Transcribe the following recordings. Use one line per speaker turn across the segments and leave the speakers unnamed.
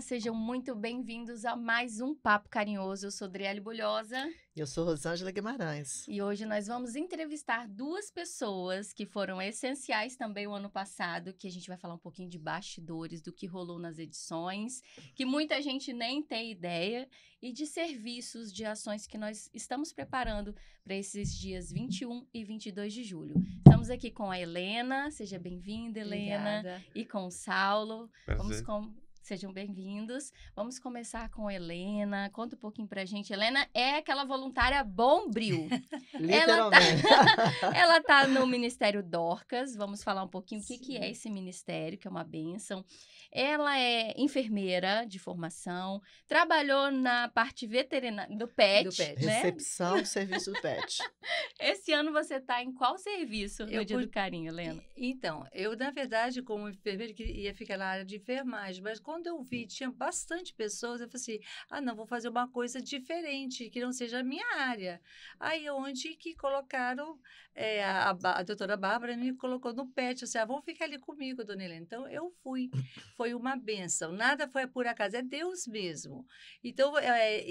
sejam muito bem-vindos a mais um Papo Carinhoso. Eu sou Adriele Bulhosa.
Eu sou Rosângela Guimarães.
E hoje nós vamos entrevistar duas pessoas que foram essenciais também o ano passado, que a gente vai falar um pouquinho de bastidores, do que rolou nas edições, que muita gente nem tem ideia, e de serviços, de ações que nós estamos preparando para esses dias 21 e 22 de julho. Estamos aqui com a Helena, seja bem-vinda, Helena, Obrigada. e com o Saulo. Prazer. Vamos com Sejam bem-vindos. Vamos começar com Helena. Conta um pouquinho pra gente. Helena é aquela voluntária bombril.
Ela tá,
ela tá no Ministério Dorcas. Vamos falar um pouquinho Sim. o que, que é esse ministério, que é uma bênção. Ela é enfermeira de formação, trabalhou na parte veterinária do PET. Do PET. Né?
Recepção do serviço do PET.
Esse ano você está em qual serviço eu, de Dia por... do Carinho, Helena? Então, eu,
na verdade, como enfermeira, ia ficar na área de enfermagem, mas quando eu vi, tinha bastante pessoas, eu falei assim, ah, não, vou fazer uma coisa diferente, que não seja a minha área. Aí, onde que colocaram, é, a, a, doutora Bárbara me colocou no pet, eu disse, ah, ficar ali comigo, dona Helena. Então, eu fui. Foi uma benção. Nada foi por acaso, é Deus mesmo. Então, é,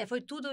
é, foi tudo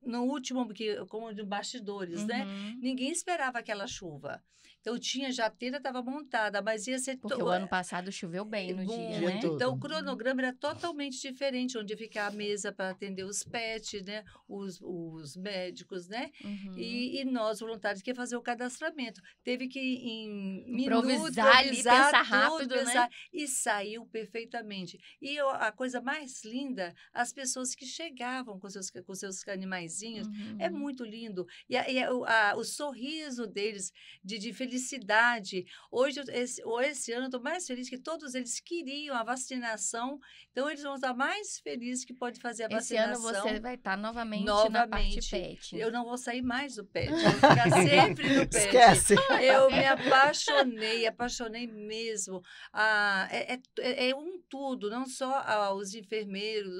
no último, porque como de bastidores, né, uhum. né? Ninguém esperava aquela chuva. Então tinha jateira, estava montada, mas ia ser... Porque to... o ano passado choveu bem no Bom, dia, né? Então, então o cronograma era uhum. totalmente diferente, onde ficar a mesa para atender os pets, né? Os, os médicos, né? Uhum. E, e, nós, voluntários, que fazer o cadastramento. Teve que em improvisar, minuto, ali, pensar rápido, tudo, né? pensar, né? E saiu perfeitamente. E a coisa mais linda, as pessoas que chegavam com seus, com seus animaizinhos, é uhum. é muito lindo. E, a, e a, a, o sorriso deles de, de felicidade felicidade. Hoje, esse, esse ano, eu estou mais feliz que todos eles queriam a vacinação, então eles vão estar mais felizes que pode fazer a esse vacinação. Esse ano você vai
estar novamente, novamente pet. Eu
não vou sair mais do pet, eu vou ficar sempre no pet. Esquece. Eu me apaixonei, apaixonei mesmo. Ah, é, é, é um tudo, não só ah, os enfermeiros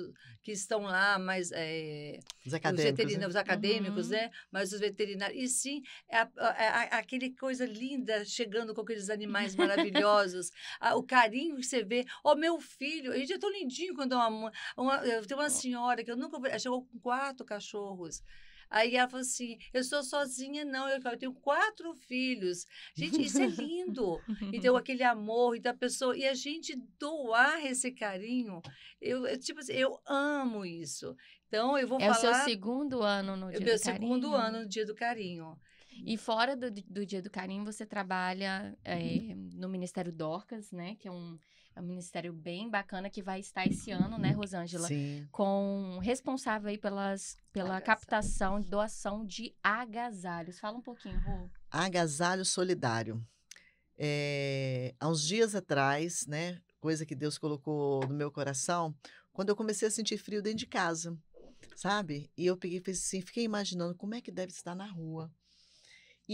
que estão lá, mas é, os acadêmicos, os, né? Os acadêmicos, uhum. né? Mas os veterinários. E sim, é, é, é aquele coisa linda chegando com aqueles animais maravilhosos, ah, o carinho que você vê. Ó, oh, meu filho, ele é tão lindinho quando é uma, uma, tem uma senhora que eu nunca vi, ela chegou com quatro cachorros. Aí ela falou assim: Eu sou sozinha, não. Eu, tenho quatro filhos. Gente, isso é lindo. então, aquele amor, e da pessoa. E a gente doar esse carinho. Eu, eu tipo assim,
eu amo isso. Então, eu vou é falar. É o seu segundo ano no Dia do Carinho. Meu segundo ano no Dia do Carinho. E uhum. fora do, do Dia do Carinho, você trabalha é, no Ministério Dorcas, né? Que é um, é um ministério bem bacana que vai estar esse ano, né, Rosângela? Sim. Com responsável aí pelas, pela captação e doação de agasalhos. Fala um pouquinho, Rô.
Agasalho Solidário. É, há uns dias atrás, né? Coisa que Deus colocou no meu coração, quando eu comecei a sentir frio dentro de casa, sabe? E eu peguei assim, fiquei imaginando como é que deve estar na rua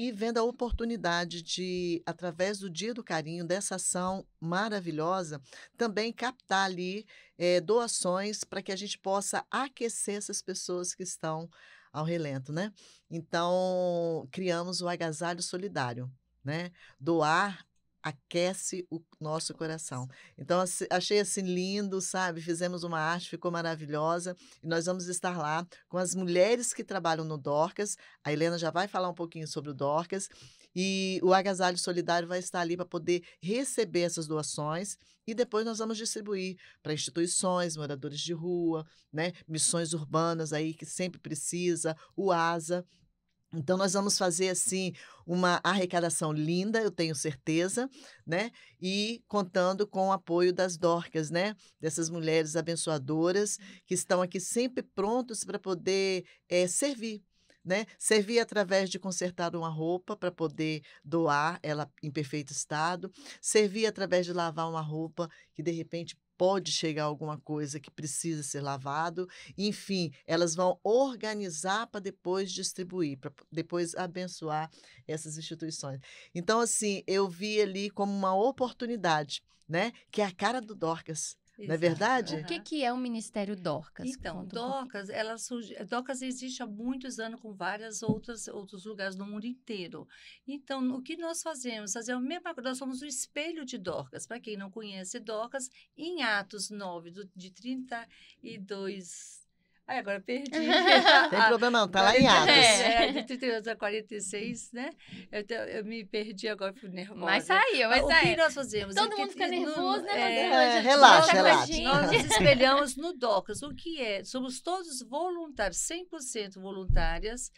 e vendo a oportunidade de, através do Dia do Carinho, dessa ação maravilhosa, também captar ali é, doações para que a gente possa aquecer essas pessoas que estão ao relento, né? Então, criamos o agasalho solidário, né? Doar aquece o nosso coração. Então, achei assim lindo, sabe? Fizemos uma arte, ficou maravilhosa. E nós vamos estar lá com as mulheres que trabalham no Dorcas. A Helena já vai falar um pouquinho sobre o Dorcas. E o Agasalho Solidário vai estar ali para poder receber essas doações. E depois nós vamos distribuir para instituições, moradores de rua, né? missões urbanas aí que sempre precisa, o ASA. Então, nós vamos fazer, assim, uma arrecadação linda, eu tenho certeza, né? E contando com o apoio das Dorcas, né? Dessas mulheres abençoadoras que estão aqui sempre prontos para poder é, servir. Né? Servir através de consertar uma roupa para poder doar ela em perfeito estado, servir através de lavar uma roupa que de repente pode chegar alguma coisa que precisa ser lavado. Enfim, elas vão organizar para depois distribuir, para depois abençoar essas instituições. Então, assim, eu vi ali como uma oportunidade, né? Que é a cara do Dorcas. Exato. Não é verdade? Uhum. O
que, que é o Ministério
Dorcas? Então,
Dorcas, ela surge, Dorcas existe há muitos anos com várias outras outros lugares no mundo inteiro. Então, o que nós fazemos? Fazer o mesmo, nós somos o espelho de Dorcas. Para quem não conhece Dorcas, em Atos 9 do, de 32 Ai, agora perdi. Tem ah, problema não, tá lá em atos. É. é, de 38 a 46, né? Eu, eu me perdi agora, fui nervosa. Mas saiu, mas saiu. Ah, o que nós fazemos? Todo mundo fica nervoso, né? É, é, relaxa, relaxa. Nós nos espelhamos no DOCAS. O que é? Somos todos voluntários, 100% voluntárias,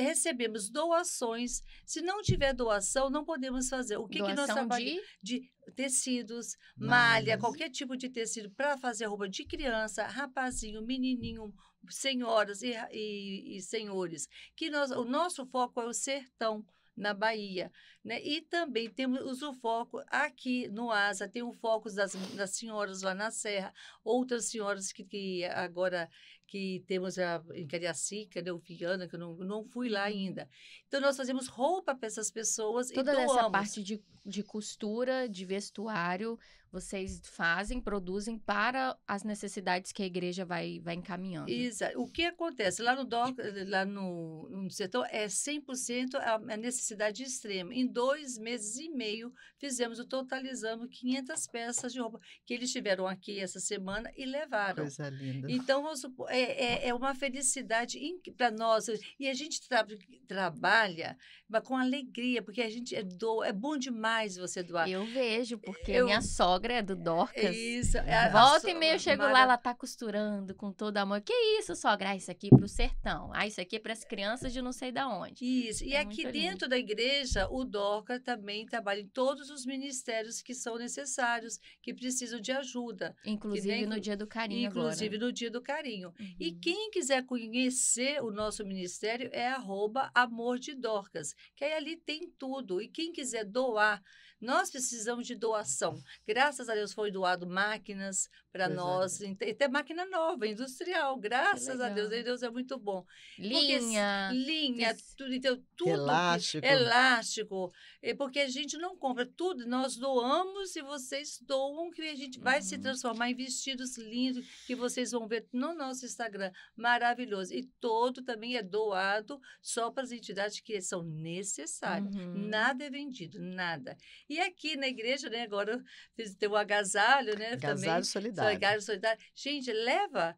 recebemos doações. Se não tiver doação, não podemos fazer. O que, que nós trabalhamos? De... de tecidos, malha, qualquer tipo de tecido para fazer roupa de criança, rapazinho, menininho, senhoras e, e, e senhores. Que nós, o nosso foco é o sertão na Bahia. Né? E também temos o foco aqui no Asa, tem o foco das, das senhoras lá na Serra, outras senhoras que, que agora que temos a, em Cariacica, né, o Viana, que eu não, não fui lá ainda. Então, nós fazemos roupa para essas pessoas Toda e doamos. Toda essa parte
de, de costura, de vestuário, vocês fazem, produzem para as necessidades que a igreja vai, vai encaminhando. Exato. O que acontece? Lá no, doc, lá no, no setor é
100% a, a necessidade extrema. Em dois meses e meio, fizemos o totalizando 500 peças de roupa que eles tiveram aqui essa semana e levaram. Coisa linda. Então, vamos supor, é, é, é uma felicidade para nós. E a gente tra trabalha com alegria, porque a gente é, do, é bom demais você doar. Eu
vejo, porque eu, minha sogra sogra é né? do Dorcas. Isso. É Volta e meio eu chego mara... lá, ela tá costurando com todo amor. Que isso, sogra? Ah, isso aqui é pro sertão. Ah, isso aqui é para as crianças de não sei da onde. Isso. E é aqui dentro da igreja, o Dorcas também trabalha em todos os ministérios
que são necessários, que precisam de ajuda. Inclusive nem... no dia do carinho Inclusive agora. no dia do carinho. Uhum. E quem quiser conhecer o nosso ministério é arroba amor de Dorcas, que aí ali tem tudo. E quem quiser doar nós precisamos de doação. Graças a Deus foi doado máquinas para é. nós, e até máquina nova, industrial. Graças a Deus, Deus é muito bom. Linha. Porque, linha, tudo, então, tudo. Elástico. Elástico. Porque a gente não compra tudo, nós doamos e vocês doam, que a gente vai uhum. se transformar em vestidos lindos, que vocês vão ver no nosso Instagram. Maravilhoso. E todo também é doado só para as entidades que são necessárias. Uhum. Nada é vendido, nada. E aqui na igreja, né, agora tem fiz o agasalho, né? Agasalho também, solidário. Agasalho solidário. Gente, leva.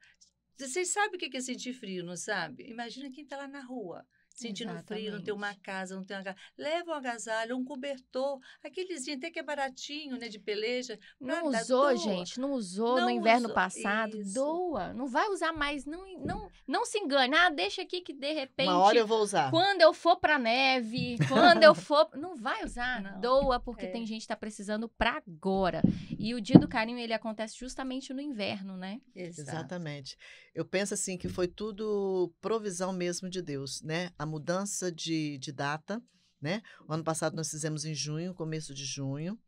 Vocês sabem o que é sentir frio, não sabe? Imagina quem está lá na rua sentindo Exatamente. frio, não tem uma casa, não tem uma casa. Leva um agasalho, um cobertor, aquelezinho até que é baratinho,
né, de peleja. Não usou, doa. gente, não usou não no inverno usou. passado, Isso. doa, não vai usar mais, não, não, não se engane. Ah, deixa aqui que de repente Uma hora eu vou usar. Quando eu for pra neve, quando eu for, não vai usar, não. doa, porque é. tem gente que tá precisando pra agora. E o Dia do Carinho, ele acontece justamente no inverno, né? Exato.
Exatamente. Eu penso assim que foi tudo provisão mesmo de Deus, né? a mudança de, de data. Né? O ano passado nós fizemos em junho, começo de junho.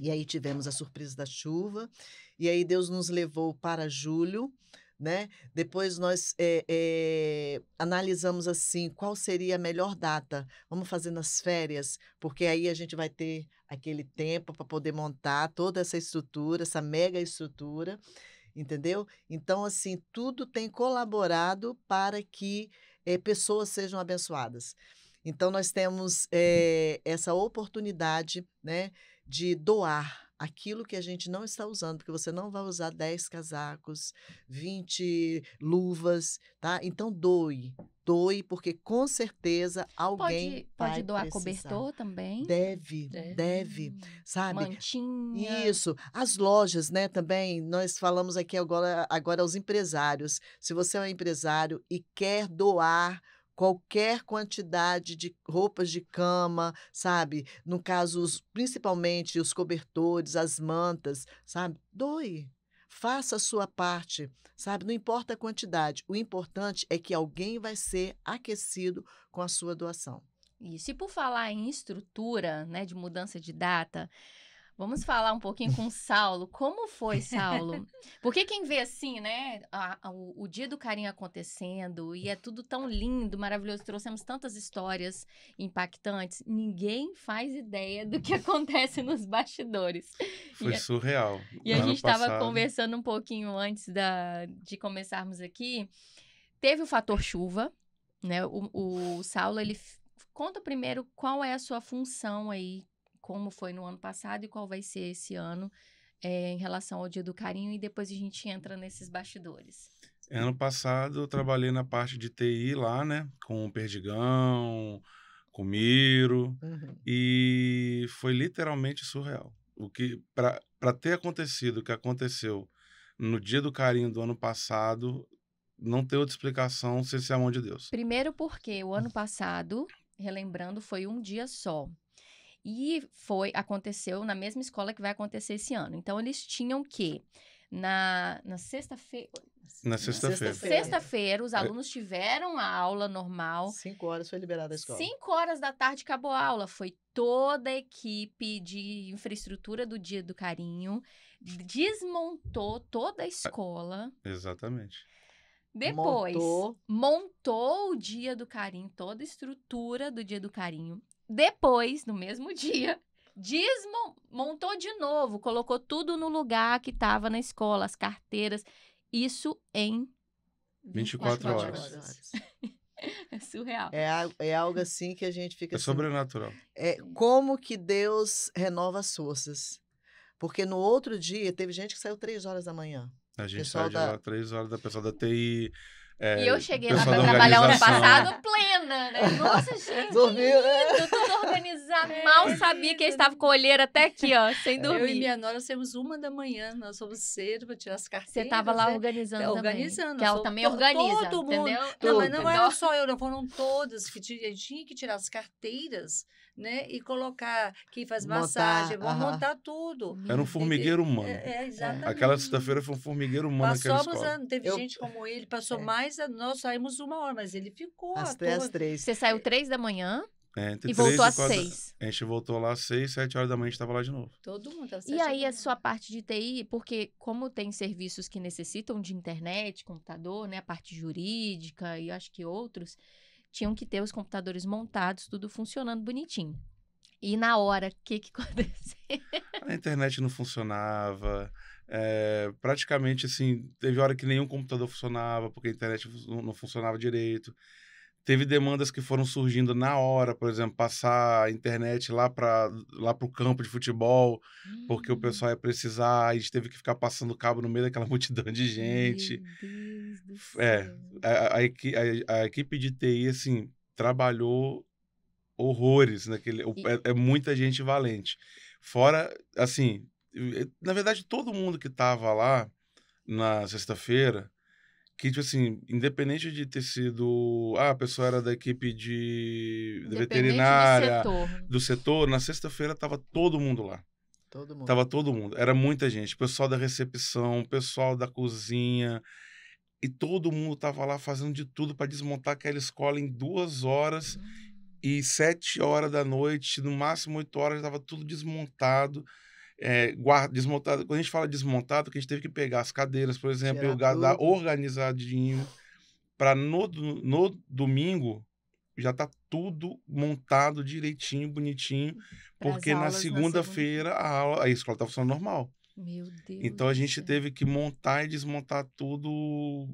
E aí tivemos a surpresa da chuva. E aí Deus nos levou para julho. Né? Depois nós é, é, analisamos assim qual seria a melhor data. Vamos fazer nas férias, porque aí a gente vai ter aquele tempo para poder montar toda essa estrutura, essa mega estrutura, entendeu? Então assim tudo tem colaborado para que é, pessoas sejam abençoadas. Então, nós temos é, essa oportunidade né, de doar aquilo que a gente não está usando, porque você não vai usar 10 casacos, 20 luvas, tá? Então, doe, doe, porque com certeza alguém pode, pode doar precisar. cobertor também. Deve, deve, deve sabe?
Mantinha.
Isso. As lojas, né? Também nós falamos aqui agora, agora aos empresários. Se você é um empresário e quer doar qualquer quantidade de roupas de cama, sabe? No caso, os, principalmente os cobertores, as mantas, sabe? Doe faça a sua parte, sabe? Não importa a quantidade, o importante é que alguém vai ser aquecido com a sua
doação. Isso. E por falar em estrutura, né, de mudança de data, Vamos falar um pouquinho com Saulo. Como foi, Saulo? Porque quem vê assim, né, a, a, o, o, dia do carinho acontecendo e é tudo tão lindo, maravilhoso, trouxemos tantas histórias impactantes, ninguém faz ideia do que acontece nos bastidores. Foi e, surreal. E a gente estava conversando um pouquinho antes da, de começarmos aqui. Teve o fator chuva, né? O, o Saulo, ele. Conta primeiro qual é a sua função aí como foi no ano passado e qual vai ser esse ano é, em relação ao Dia do Carinho e depois a gente entra nesses bastidores.
Ano passado eu trabalhei na parte de TI lá, né? Com o Perdigão, com o Miro. Uhum. E foi literalmente surreal. O que, para ter acontecido o que aconteceu no Dia do Carinho do ano passado, não tem outra explicação sem ser é a mão de Deus.
Primeiro porque o ano passado, relembrando, foi um dia só. E foi, aconteceu na mesma escola que vai acontecer esse ano. Então, eles tinham que, na, na sexta-feira...
Na sexta-feira. Sexta-feira, os é. alunos
tiveram a aula normal. Cinco horas foi liberada a escola. Cinco horas da tarde acabou a aula. Foi toda a equipe de infraestrutura do Dia do Carinho. Desmontou toda a escola.
Exatamente. Depois, montou.
montou o Dia do Carinho, toda a estrutura do Dia do Carinho. Depois, no mesmo dia, desmontou de novo, colocou tudo no lugar que estava na escola, as carteiras. Isso em
24, horas.
horas.
é surreal. É, é
algo assim que a gente fica. É assim, sobrenatural. É, como que Deus renova as forças? Porque no outro dia teve gente que saiu três horas da manhã. A gente saiu de lá
três horas da pessoa da TI, é, e eu cheguei lá para trabalhar ano passado
plena, né? Nossa, gente, é. lindo, tudo organizado. É. Mal sabia que eu estava com a olheira até aqui, ó, sem dormir. Eu e minha
nora somos uma da manhã, nós fomos cedo para tirar as carteiras. Você estava lá né? organizando é, Organizando. Que ela também organiza, todo mundo. Entendeu? Não, mas não era só eu, não, foram todas que a gente tinha que tirar as carteiras né? E colocar quem faz montar, massagem, vamos uh -huh. montar tudo. Era um formigueiro humano. É, é exatamente. Aquela
sexta-feira foi um formigueiro humano Passamos naquela escola.
A, teve eu... gente como ele, passou é. mais, a, nós saímos uma hora, mas ele ficou. Às três, três. Você saiu três
da manhã?
É, e voltou às seis. A gente voltou lá às seis, sete horas da manhã, a gente estava lá de novo.
Todo mundo tava E aí, a sua parte de TI, porque como tem serviços que necessitam de internet, computador, né? A parte jurídica e acho que outros tinham que ter os computadores montados, tudo funcionando bonitinho. E na hora, o que, que aconteceu? A
internet não funcionava. É, praticamente assim, teve hora que nenhum computador funcionava, porque a internet não funcionava direito. Teve demandas que foram surgindo na hora, por exemplo, passar a internet lá para lá o campo de futebol, porque o hum. pessoal ia precisar, a gente teve que ficar passando cabo no meio daquela multidão de gente. É, a, a, a, a, equipe de TI, assim, trabalhou horrores naquele. E... É, é muita gente valente. Fora, assim, na verdade, todo mundo que estava lá na sexta-feira que, tipo assim, independente de ter sido. Ah, a pessoa era da equipe de, de veterinária, do setor. Né? do setor, na sexta-feira tava todo mundo lá. Todo mundo. Tava todo mundo. Era muita gente. Pessoal da recepção, pessoal da cozinha. E todo mundo tava lá fazendo de tudo para desmontar aquela escola em duas horas. Uhum. E sete horas da noite, no máximo oito horas, tava tudo desmontado é, eh, guarda, desmontado. Quando a gente fala desmontado, que a gente teve que pegar as cadeiras, por exemplo, Gerador. e o lugar organizadinho para no, no domingo já tá tudo montado direitinho, bonitinho, porque na segunda-feira segunda... a, aula, a escola tá funcionando normal. Meu Deus. Então a gente Deus. teve que montar e desmontar tudo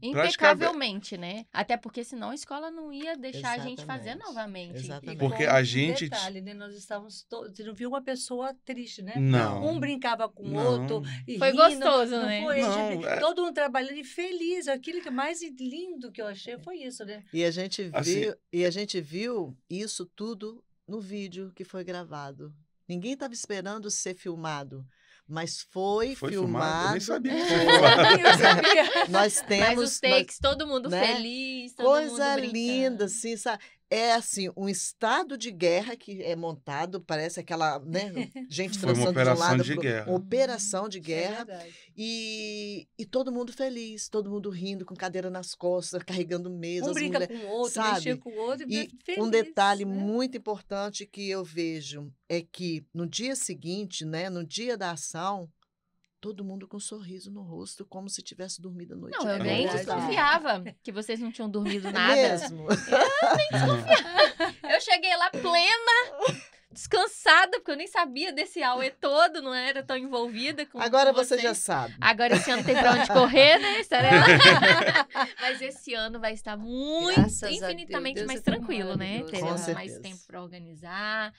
Impecavelmente,
né? Até porque senão a escola não ia deixar Exatamente. a gente fazer novamente. Exatamente.
Porque a gente. Um detalhe,
né?
Nós estávamos todos. Não viu uma pessoa triste, né? Não. Um brincava com o outro. foi rindo, gostoso, não né? Foi, não, gente, é... Todo mundo trabalhando e feliz. Aquilo que mais lindo que eu achei foi isso, né?
E a gente viu, assim... e a gente viu isso tudo no vídeo que foi gravado. Ninguém estava esperando ser filmado mas foi, foi filmado. filmado. Eu nem sabia. Que é. eu sabia. Nós temos. Mas os takes, nós, todo mundo né?
feliz. Todo Coisa mundo
linda, assim, sabe? é assim um estado de guerra que é montado parece aquela né gente transando de um lado de pro, guerra. operação de é guerra é e, e todo mundo feliz todo mundo rindo com cadeira nas costas carregando mesas, um brinca mulher, com o outro sabe com o outro e feliz, um detalhe né? muito importante que eu vejo é que no dia seguinte né no dia da ação todo mundo com um sorriso no rosto, como se tivesse dormido a noite. Não, eu nem é verdade.
desconfiava que vocês não tinham dormido é nada. Mesmo. Eu nem desconfiava. Eu cheguei lá plena, descansada, porque eu nem sabia desse auê todo, não era tão envolvida com Agora com você já sabe. Agora esse ano tem pra onde correr, né, Estarela? Mas esse ano vai estar muito, Graças infinitamente Deus, é mais Deus tranquilo, né? Teremos mais tempo para organizar.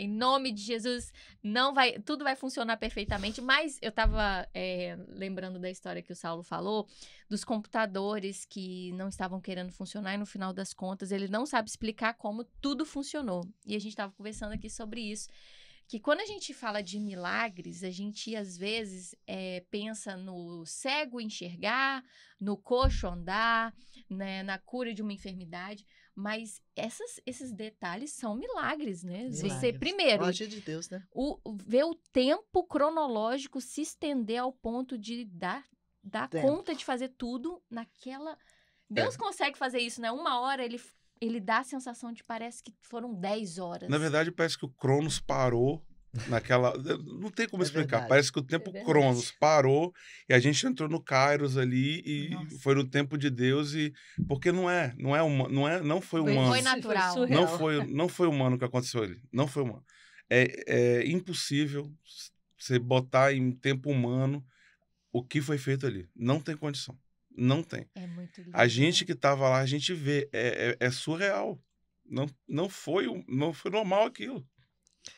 Em nome de Jesus, não vai, tudo vai funcionar perfeitamente. Mas eu estava é, eh, lembrando da história que o Saulo falou dos computadores que não estavam querendo funcionar e no final das contas ele não sabe explicar como tudo funcionou. E a gente estava conversando aqui sobre isso que quando a gente fala de milagres, a gente às vezes é, pensa no cego enxergar, no coxo andar, né, na cura de uma enfermidade, mas essas, esses detalhes são milagres, né? Milagres. Você, primeiro. Magia de Deus, né? O, ver o tempo cronológico se estender ao ponto de dar, dar conta de fazer tudo naquela. Deus é. consegue fazer isso, né? Uma hora ele, ele dá a sensação de parece que foram 10 horas. Na
verdade, parece que o Cronos parou naquela. Não tem como é explicar. Verdade. Parece que o tempo é Cronos parou e a gente entrou no Kairos ali e Nossa. foi no tempo de Deus e porque não é, não é uma, não é, não foi humano. Foi, foi natural. não foi, não foi humano o que aconteceu ali. Não foi humano. É, é impossível você botar em tempo humano o que foi feito ali. Não tem condição. Não tem. É muito lindo. A gente né? que estava lá, a gente vê. É, é, é surreal. Não, não, foi, não foi normal aquilo.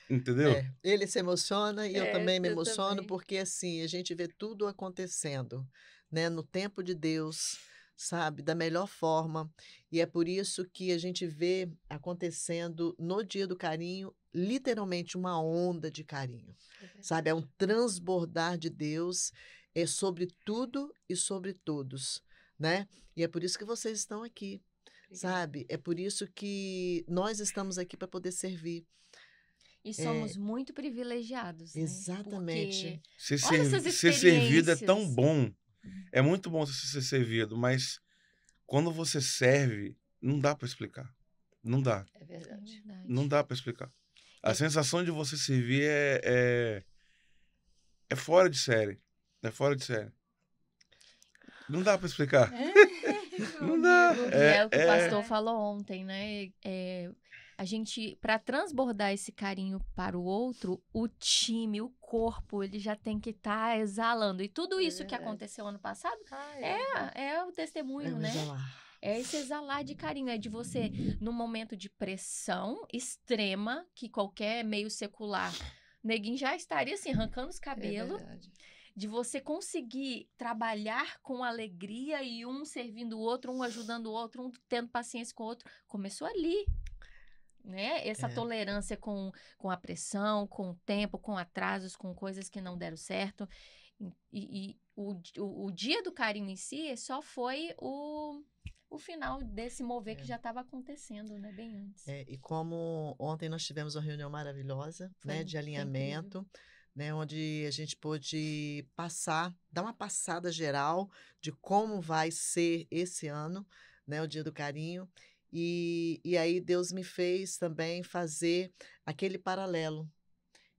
Entendeu? É,
ele se emociona e é, eu também me emociono, também. porque assim, a gente vê tudo acontecendo, né? No tempo de Deus, sabe? Da melhor forma. E é por isso que a gente vê acontecendo no Dia do Carinho literalmente uma onda de carinho, é sabe? É um transbordar de Deus é sobre tudo e sobre todos, né? E é por isso que vocês estão aqui, Obrigada. sabe? É por isso que nós estamos aqui para poder servir e somos é,
muito privilegiados. Né? Exatamente. Né? Ser, ser servido é tão
bom. Uhum. É muito bom você ser servido, mas quando você serve, não dá para explicar. Não dá. É verdade. É não dá para explicar. A é. sensação de você servir é, é, é fora de série. É fora de série. Não dá para explicar. É, não dá. É, o que o é, pastor é.
falou ontem, né? a gente, para transbordar esse carinho para o outro, o time, o corpo, ele já tem que estar tá exalando. E tudo é isso que aconteceu ano passado Ai, é, é o testemunho, é né? Exalar. É esse exalar de carinho, é de você, num momento de pressão extrema, que qualquer meio secular, neguinho já estaria assim, arrancando os é cabelos. É de você conseguir trabalhar com alegria e um servindo o outro, um ajudando o outro, um tendo paciência com o outro. Começou ali né? Essa é. tolerância com, com a pressão, com o tempo, com atrasos, com coisas que não deram certo. E, e o, o, o, dia do carinho em si só foi o, o final desse mover é. que já estava acontecendo, né? Bem antes.
É, e como ontem nós tivemos uma reunião maravilhosa, né, foi, né? De alinhamento. Né, onde a gente pôde passar, dar uma passada geral de como vai ser esse ano, né, o Dia do Carinho. E, e aí Deus me fez também fazer aquele paralelo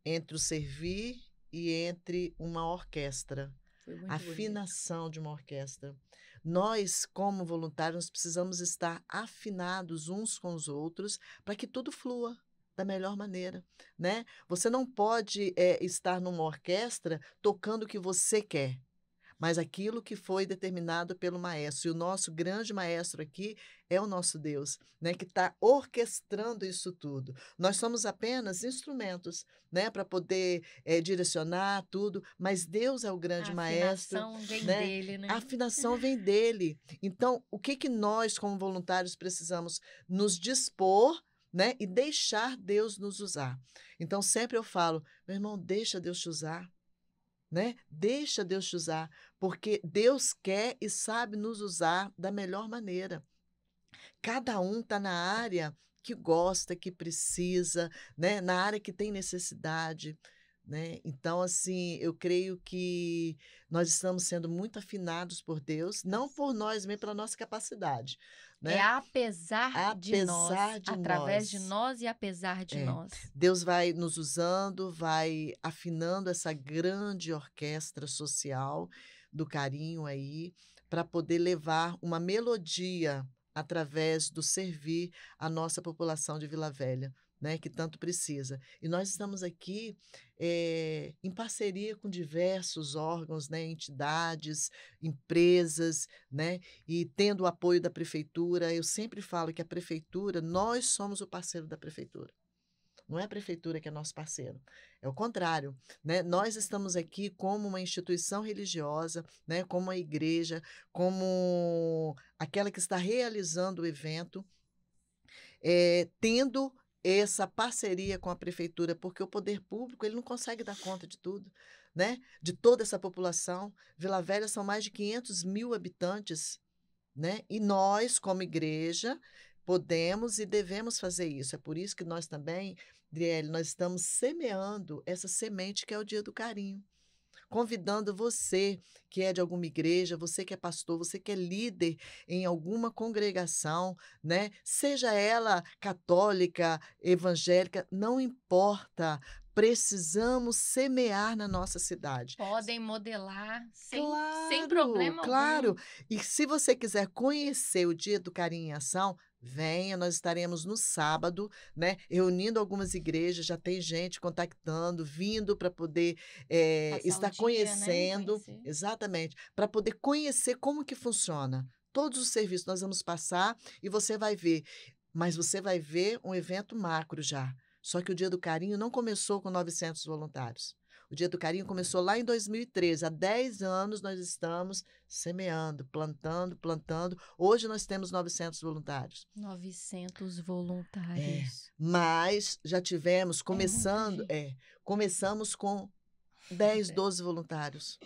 entre o servir e entre uma orquestra. A afinação bonito. de uma orquestra. Nós, como voluntários, precisamos estar afinados uns com os outros para que tudo flua da melhor maneira, né? Você não pode é, estar numa orquestra tocando o que você quer mas aquilo que foi determinado pelo maestro. E o nosso grande maestro aqui é o nosso Deus, né, que está orquestrando isso tudo. Nós somos apenas instrumentos, né, para poder é, direcionar tudo, mas Deus é o grande maestro. A afinação maestro, vem né? dele, né? A afinação vem dele. Então, o que que nós como voluntários precisamos nos dispor né? E deixar Deus nos usar. Então sempre eu falo, meu irmão, deixa Deus te usar né? Deixa Deus te usar, porque Deus quer e sabe nos usar da melhor maneira. Cada um está na área que gosta, que precisa, né? Na área que tem necessidade. Né? Então, assim, eu creio que nós estamos sendo muito afinados por Deus, não por nós mesmo, pela nossa capacidade. É né? É
apesar, apesar de nós, de através nós. de nós e apesar de é. nós.
Deus vai nos usando, vai afinando essa grande orquestra social do carinho aí, para poder levar uma melodia através do servir a nossa população de Vila Velha né, que tanto precisa. E nós estamos aqui é, em parceria com diversos órgãos, né, entidades, empresas, né, e tendo o apoio da prefeitura. Eu sempre falo que a prefeitura, nós somos o parceiro da prefeitura. Não é a prefeitura que é nosso parceiro, é o contrário. Né? Nós estamos aqui como uma instituição religiosa, né? como a igreja, como aquela que está realizando o evento, é, tendo essa parceria com a prefeitura, porque o poder público ele não consegue dar conta de tudo, né? De toda essa população. Vila Velha são mais de 500 mil habitantes, né? E nós, como igreja, podemos e devemos fazer isso. É por isso que nós também, Driel, nós estamos semeando essa semente que é o dia do carinho convidando você que é de alguma igreja, você que é pastor, você que é líder em alguma congregação, né? Seja ela católica, evangélica, não importa precisamos semear na nossa cidade.
Podem modelar sem, claro, sem problema. Claro. Algum.
E se você quiser conhecer o Dia do Carinho em Ação, Venha, nós estaremos no sábado, né? Reunindo algumas igrejas, já tem gente contactando, vindo para poder é, estar um dia, né, conhecendo, né? exatamente, para poder conhecer como que funciona. Todos os serviços nós vamos passar e você vai ver. Mas você vai ver um evento macro já. Só que o Dia do Carinho não começou com 900 voluntários. O Dia do Carinho começou lá em 2013. Há 10 anos nós estamos semeando, plantando, plantando. Hoje nós temos 900 voluntários.
900 voluntários. É,
mas já tivemos, é começando, é, começamos com 10, 12 voluntários.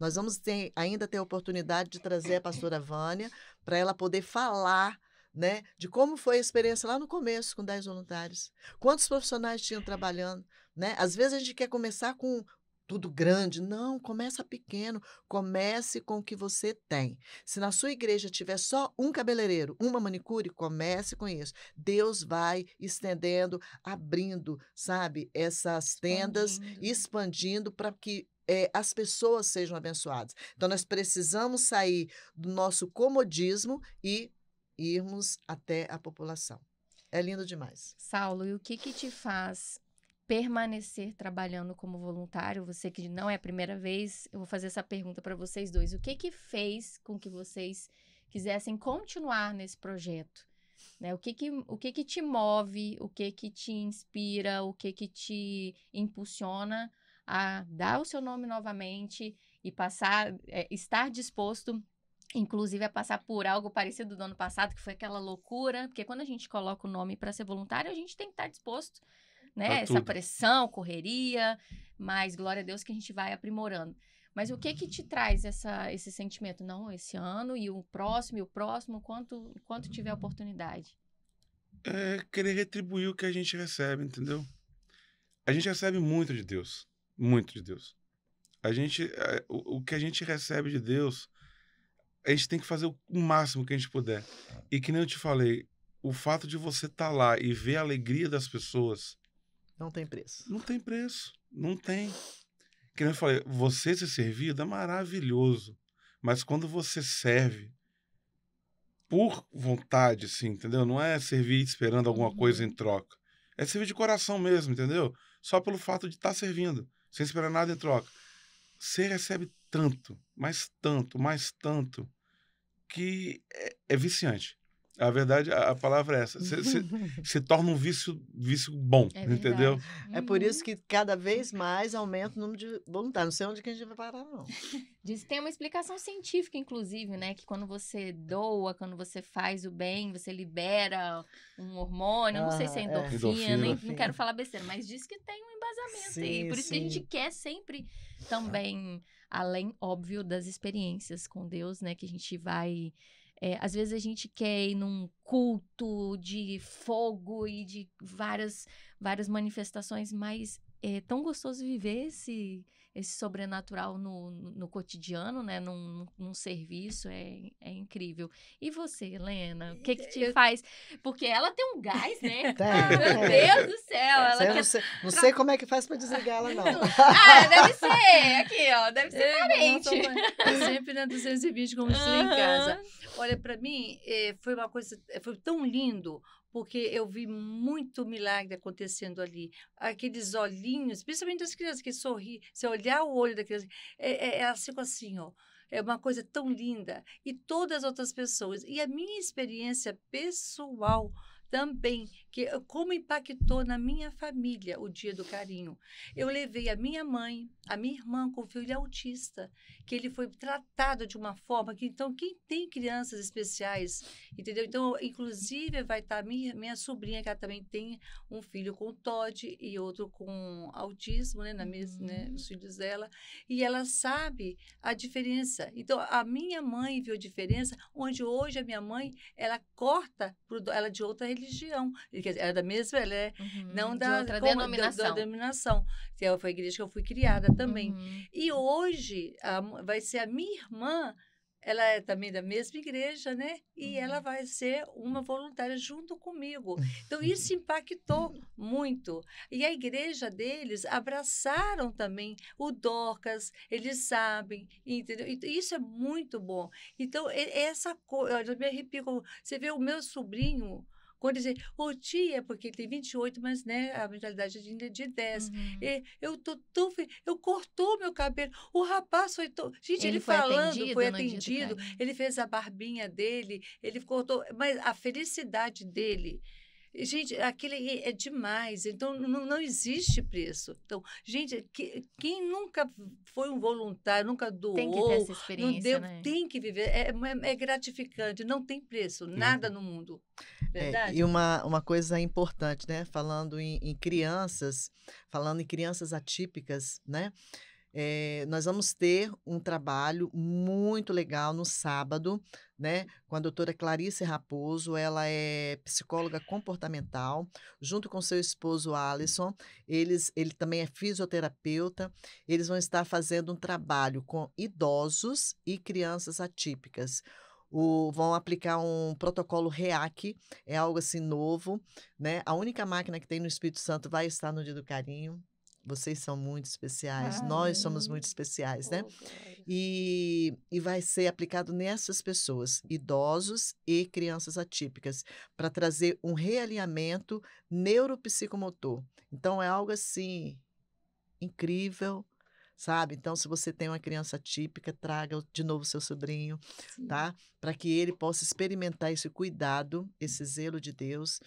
Nós vamos ter, ainda ter a oportunidade de trazer a pastora Vânia para ela poder falar né, de como foi a experiência lá no começo com 10 voluntários. Quantos profissionais tinham trabalhando? Né? Às vezes a gente quer começar com tudo grande. Não, começa pequeno. Comece com o que você tem. Se na sua igreja tiver só um cabeleireiro, uma manicure, comece com isso. Deus vai estendendo, abrindo, sabe, essas tendas, expandindo, para que é, as pessoas sejam abençoadas. Então, nós precisamos sair do nosso comodismo e irmos até a população.
É lindo demais. Saulo, e o que, que te faz permanecer trabalhando como voluntário? Você que não é a primeira vez, eu vou fazer essa pergunta para vocês dois. O que que fez com que vocês quisessem continuar nesse projeto? Né? O, que que, o que que te move, o que que te inspira, o que que te impulsiona a dar o seu nome novamente e passar, é, estar disposto inclusive a passar por algo parecido do ano passado, que foi aquela loucura, porque quando a gente coloca o nome para ser voluntário, a gente tem que estar tá disposto Tá né? Tá Essa pressão, correria, mas glória a Deus que a gente vai aprimorando. Mas o que que te traz essa, esse sentimento? Não, esse ano e o próximo e o próximo, quanto, quanto tiver oportunidade?
É querer retribuir o que a gente recebe, entendeu? A gente recebe muito de Deus, muito de Deus. A gente, é, o, o que a gente recebe de Deus, a gente tem que fazer o máximo que a gente puder. E que nem eu te falei, o fato de você estar tá lá e ver a alegria das pessoas, não tem preço. Não tem preço. Não tem. Que nem eu falei, você ser servido é maravilhoso. Mas quando você serve por vontade, assim, entendeu? Não é servir esperando alguma uhum. coisa em troca. É servir de coração mesmo, entendeu? Só pelo fato de estar tá servindo, sem esperar nada em troca. Você recebe tanto, mais tanto, mais tanto, que é, é viciante. A verdade, a, palavra é essa. Se, se, se, torna um vício, vício bom, é entendeu? É por
isso hum. que cada vez mais aumenta o número de voluntários. Não sei onde que a gente vai parar, não.
Diz tem uma explicação científica, inclusive, né? Que quando você doa, quando você faz o bem, você libera um hormônio. Ah, não sei se é, ah, é. endorfina, é. endorfina. Nem, não quero falar besteira, mas diz que tem um embasamento. Sim, e por isso sim. que a gente quer sempre também, além, óbvio, das experiências com Deus, né? Que a gente vai é, às vezes a gente quer ir num culto de fogo e de várias, várias manifestações, mas é tão gostoso viver esse, esse sobrenatural no, no cotidiano, né? Num, num serviço, é, é incrível. E você, Helena, o que que te faz? Porque ela tem um gás, né? Tem, ah, meu Deus do céu! Ela quer... não, sei, não sei como é que faz para
desligar ela, não. ah,
deve ser! Aqui, ó, deve ser parente. Sempre na 220, como se estou em casa. Olha, para mim eh, foi uma coisa, eh, foi tão lindo porque eu vi muito milagre acontecendo ali. Aqueles olhinhos, principalmente das crianças que sorri, você olhar o olho da criança, é, é, é ela assim, ó. É uma coisa tão linda. E todas as outras pessoas. E a minha experiência pessoal também que eh, como impactou na minha família o Dia do Carinho. Eu levei a minha mãe, a minha irmã com o filho autista, que ele foi tratado de uma forma que então quem tem crianças especiais, entendeu? Então, inclusive vai estar tá minha minha sobrinha que ela também tem um filho com TOD e outro com autismo, né, na mesa, né, uhum. né, os filhos dela, e ela sabe a diferença. Então, a minha mãe viu a diferença onde hoje a minha mãe, ela corta pro, ela de outra religião religião. Era da mesma, ela é, uhum, não da, de outra como, denominação. Da, da denominação. Então, foi a igreja que eu fui criada também. Uhum. E hoje a, vai ser a minha irmã, ela é também da mesma igreja, né? E uhum. ela vai ser uma voluntária junto comigo. Então, isso impactou muito. E a igreja deles abraçaram também o Dorcas, eles sabem, entendeu? E então, isso é muito bom. Então, essa coisa, eu me arrepio. Você vê o meu sobrinho, quando dizer, ô oh, tia, porque ele tem 28, mas né, a mentalidade ainda é de 10. Uhum. E eu tô tão feliz. Eu cortou meu cabelo. O rapaz foi tão. Gente, ele, ele foi falando, atendido, foi atendido. Ele fez a barbinha dele, ele cortou. Mas a felicidade dele Gente, aquele é demais. Então, não, não existe preço. Então, gente, que, quem nunca foi um voluntário, nunca doou, tem que ter essa experiência, não deu, né? tem que viver. É, é, é gratificante, não tem preço, uhum. nada no mundo. Verdade? É, e uma,
uma coisa importante, né? Falando em, em crianças, falando em crianças atípicas, né? É, nós vamos ter um trabalho muito legal no sábado, né, com a doutora Clarice Raposo, ela é psicóloga comportamental, junto com seu esposo Alisson, eles, ele também é fisioterapeuta, eles vão estar fazendo um trabalho com idosos e crianças atípicas. O, vão aplicar um protocolo REAC, é algo assim novo, né? A única máquina que tem no Espírito Santo vai estar no Dia do Carinho, vocês são muito especiais, Ai. nós somos muito especiais, né? E, e vai ser aplicado nessas pessoas, idosos e crianças atípicas, para trazer um realinhamento neuropsicomotor. Então, é algo assim incrível, sabe? Então, se você tem uma criança atípica traga de novo seu sobrinho, tá? Sim. tá? Para que ele possa experimentar esse cuidado, esse zelo de Deus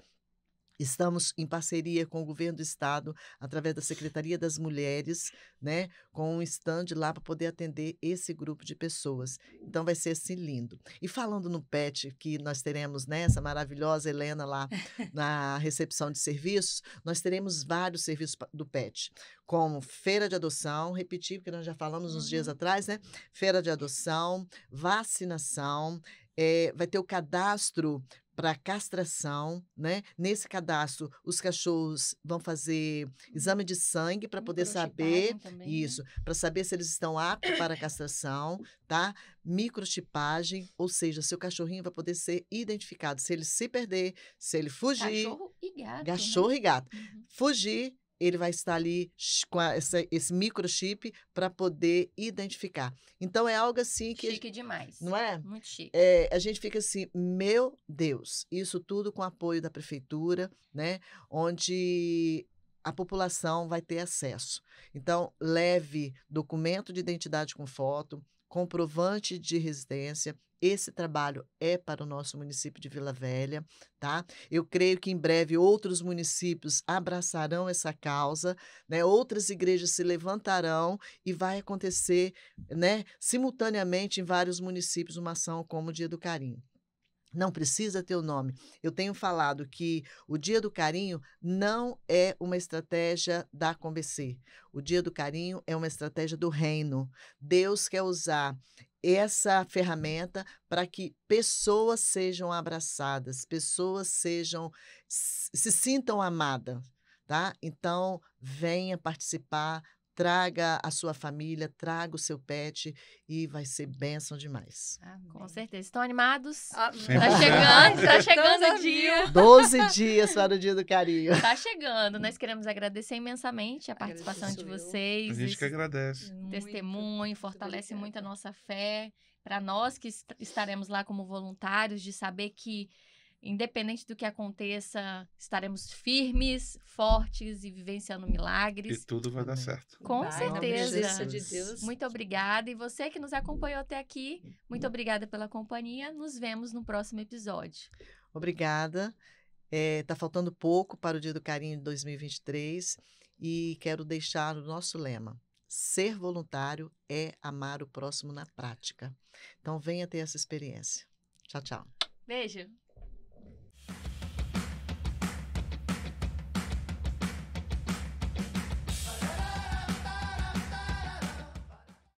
Estamos em parceria com o governo do estado, através da Secretaria das Mulheres, né, com um stand lá para poder atender esse grupo de pessoas. Então vai ser assim lindo. E falando no PET, que nós teremos nessa né, maravilhosa Helena lá na recepção de serviços, nós teremos vários serviços do PET, como feira de adoção, repetir, porque nós já falamos uhum. uns dias uhum. atrás, né? Feira de adoção, vacinação, é, vai ter o cadastro para castração, né? Nesse cadastro, os cachorros vão fazer uhum. exame de sangue para poder saber né, também, né. isso, né? para saber se eles estão aptos para castração, tá? Microchipagem, ou seja, seu cachorrinho vai poder ser identificado se ele se perder, se ele fugir. Cachorro
e gato. Né? Cachorro né? e
gato. Uhum. Fugir, ele vai estar ali com a, essa, esse microchip para poder identificar. Então é algo assim que. Chique demais. Não é? Muito chique. É, a gente fica assim, meu Deus, isso tudo com apoio da prefeitura, né? Onde a população vai ter acesso. Então, leve documento de identidade com foto, comprovante de residência. Esse trabalho é para o nosso município de Vila Velha, tá? Eu creio que em breve outros municípios abraçarão essa causa, né? Outras igrejas se levantarão e vai acontecer, né, simultaneamente em vários municípios uma ação como o Dia do Carinho. Não precisa ter o nome. Eu tenho falado que o Dia do Carinho não é uma estratégia da Combc. O Dia do Carinho é uma estratégia do reino. Deus quer usar essa ferramenta para que pessoas sejam abraçadas, pessoas sejam se sintam amadas, tá? Então, venha participar traga a sua família, traga o seu pet e vai ser bênção demais. Ah,
com certeza. Estão animados? Está ah, chegando, está chegando o dia. Doze
dias para o dia do carinho. Está
chegando. Nós queremos agradecer imensamente a participação de vocês. Eu. A gente que
agradece.
Testemunho, fortalece muito, muito a nossa fé. Para nós que estaremos lá como voluntários, de saber que Independente do que aconteça, estaremos firmes, fortes e vivenciando milagres. E
tudo vai dar certo. Com vai, certeza. De
Deus. Muito obrigada. E você que nos acompanhou até aqui, muito uhum. obrigada pela companhia. Nos vemos no próximo episódio.
Obrigada. Está é, tá faltando pouco para o Dia do Carinho de 2023 e quero deixar o nosso lema. Ser voluntário é amar o próximo na prática. Então venha ter essa experiência. Tchau, tchau.
Beijo.